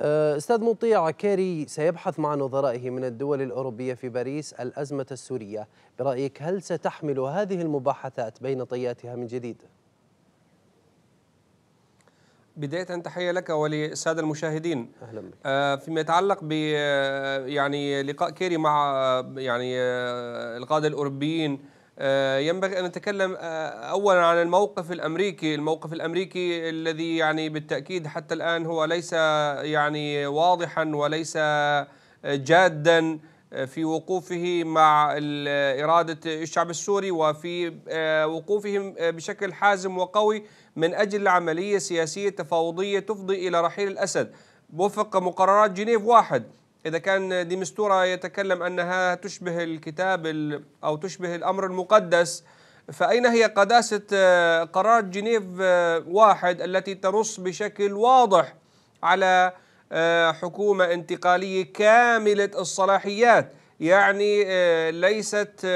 آه، استاذ مطيع كيري سيبحث مع نظرائه من الدول الاوروبيه في باريس الازمه السوريه، برايك هل ستحمل هذه المباحثات بين طياتها من جديد؟ بداية تحية لك وللسادة المشاهدين. أهلا بك. آه، فيما يتعلق ب آه، يعني لقاء كيري مع يعني القادة الأوروبيين آه، ينبغي أن نتكلم آه، أولا عن الموقف الأمريكي الموقف الأمريكي الذي يعني بالتأكيد حتى الآن هو ليس يعني واضحا وليس آه، جادا في وقوفه مع إرادة الشعب السوري وفي وقوفهم بشكل حازم وقوي من أجل عملية سياسية تفاوضية تفضي إلى رحيل الأسد وفق مقررات جنيف واحد إذا كان ديمستورا يتكلم أنها تشبه الكتاب أو تشبه الأمر المقدس فأين هي قداسة آه، قرار جنيف آه، واحد التي تنص بشكل واضح على آه، حكومة انتقالية كاملة الصلاحيات يعني ليست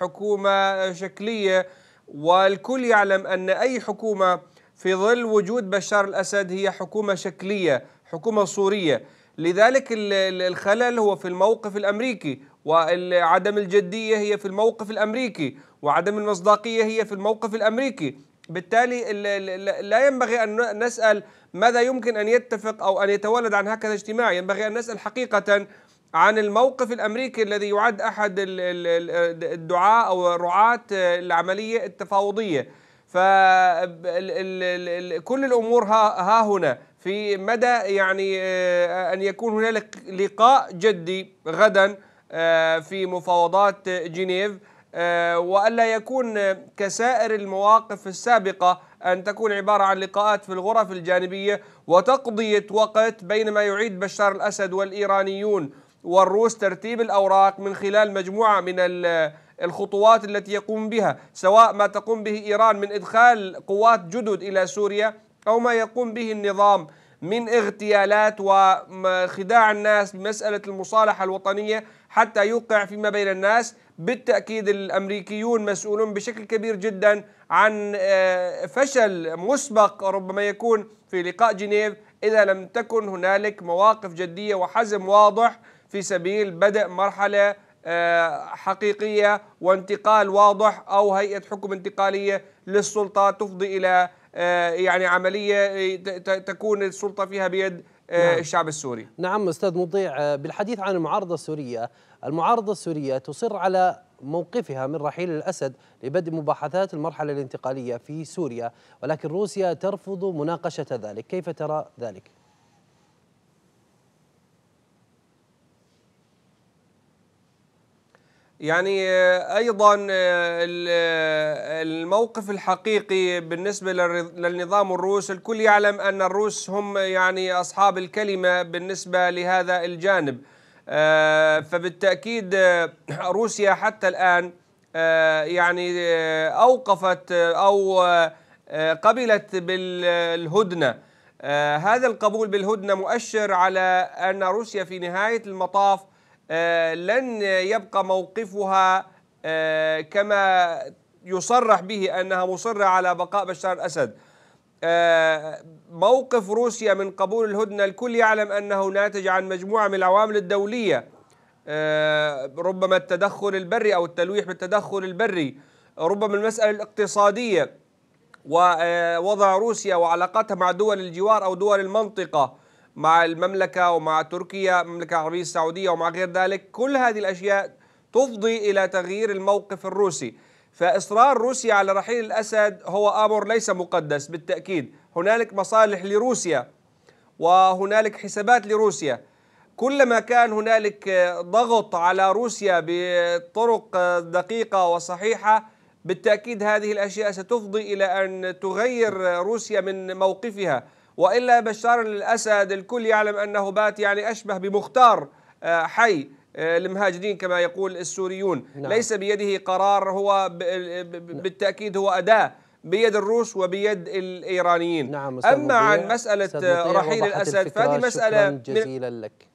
حكومة شكلية والكل يعلم أن أي حكومة في ظل وجود بشار الأسد هي حكومة شكلية حكومة صورية لذلك الخلل هو في الموقف الامريكي وعدم الجديه هي في الموقف الامريكي وعدم المصداقيه هي في الموقف الامريكي بالتالي لا ينبغي ان نسال ماذا يمكن ان يتفق او ان يتولد عن هكذا اجتماع ينبغي ان نسال حقيقه عن الموقف الامريكي الذي يعد احد الدعاء او رعاه العمليه التفاوضيه كل الامور ها, ها هنا في مدى يعني آه، ان يكون هنالك لقاء جدي غدا آه، في مفاوضات جنيف آه، والا يكون كسائر المواقف السابقه ان تكون عباره عن لقاءات في الغرف الجانبيه وتقضيه وقت بينما يعيد بشار الاسد والايرانيون والروس ترتيب الاوراق من خلال مجموعه من الخطوات التي يقوم بها سواء ما تقوم به إيران من إدخال قوات جدد إلى سوريا أو ما يقوم به النظام من اغتيالات وخداع الناس بمسألة المصالحة الوطنية حتى يوقع فيما بين الناس بالتأكيد الأمريكيون مسؤولون بشكل كبير جدا عن آه، فشل مسبق ربما يكون في لقاء جنيف إذا لم تكن هنالك مواقف جدية وحزم واضح في سبيل بدء مرحلة آه، حقيقية وانتقال واضح أو هيئة حكم انتقالية للسلطة تفضي إلى آه، يعني عملية آه، تكون السلطة فيها بيد نعم. الشعب السوري نعم أستاذ مطيع بالحديث عن المعارضة السورية المعارضة السورية تصر على موقفها من رحيل الأسد لبدء مباحثات المرحلة الانتقالية في سوريا ولكن روسيا ترفض مناقشة ذلك كيف ترى ذلك؟ يعني آه، ايضا آه، آه، الموقف الحقيقي بالنسبه للنظام الروس الكل يعلم ان الروس هم يعني اصحاب الكلمه بالنسبه لهذا الجانب فبالتاكيد روسيا حتى الان يعني اوقفت او قبلت بالهدنه هذا القبول بالهدنه مؤشر على ان روسيا في نهايه المطاف آه، لن يبقى موقفها آه، كما يصرح به أنها مصرة على بقاء بشار الأسد آه، موقف روسيا من قبول الهدنة الكل يعلم أنه ناتج عن مجموعة من العوامل الدولية ربما التدخل البري أو التلويح بالتدخل البري ربما المسألة الاقتصادية ووضع روسيا وعلاقاتها مع دول الجوار أو دول المنطقة مع المملكة ومع تركيا المملكة العربية السعودية ومع غير ذلك كل هذه الأشياء تفضي إلى تغيير الموقف الروسي فإصرار روسيا على رحيل الأسد هو أمر ليس مقدس بالتأكيد هنالك مصالح لروسيا وهنالك حسابات لروسيا كلما كان هنالك ضغط على روسيا بطرق دقيقة وصحيحة بالتأكيد هذه الأشياء ستفضي إلى أن تغير روسيا من موقفها والا بشار الاسد الكل يعلم انه بات يعني اشبه بمختار آه، حي المهاجرين آه، كما يقول السوريون نعم. ليس بيده قرار هو بالتاكيد هو اداه بيد الروس وبيد الايرانيين نعم اما عن مساله رحيل الاسد فهذه مساله جزيلا لك